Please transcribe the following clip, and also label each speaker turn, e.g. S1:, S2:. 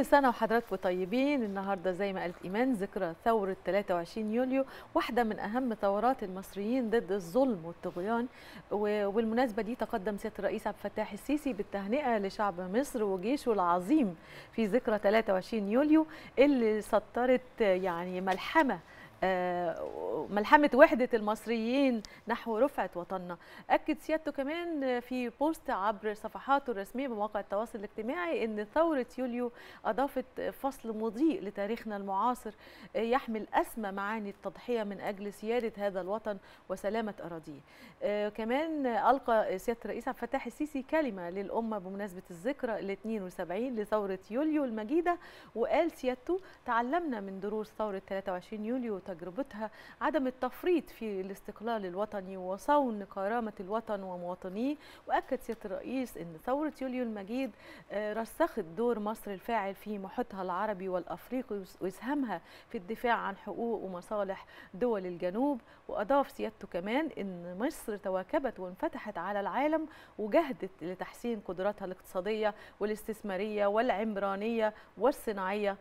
S1: كل سنة وحضراتكم طيبين النهاردة زي ما قالت إيمان ذكرى ثورة 23 يوليو واحدة من أهم ثورات المصريين ضد الظلم والطغيان وبالمناسبة دي تقدم سيادة الرئيس عبد الفتاح السيسي بالتهنئة لشعب مصر وجيشه العظيم في ذكرى 23 يوليو اللي سطرت يعني ملحمة آه، ملحمة وحدة المصريين نحو رفعة وطننا أكد سيادته كمان في بوست عبر صفحاته الرسمية بمواقع التواصل الاجتماعي أن ثورة يوليو أضافت فصل مضيء لتاريخنا المعاصر آه، يحمل أسمى معاني التضحية من أجل سيادة هذا الوطن وسلامة أراضيه آه، كمان ألقى سيادة الرئيس عبد الفتاح السيسي كلمة للأمة بمناسبة الذكرى ال 72 لثورة يوليو المجيدة وقال سيادته تعلمنا من دروس ثورة 23 يوليو وتجربتها عدم التفريط في الاستقلال الوطني وصون كرامة الوطن ومواطنيه وأكد سيادة الرئيس أن ثورة يوليو المجيد آه، رسخت دور مصر الفاعل في محيطها العربي والأفريقي وإسهامها في الدفاع عن حقوق ومصالح دول الجنوب وأضاف سيادته كمان أن مصر تواكبت وانفتحت على العالم وجهدت لتحسين قدراتها الاقتصادية والاستثمارية والعمرانية والصناعية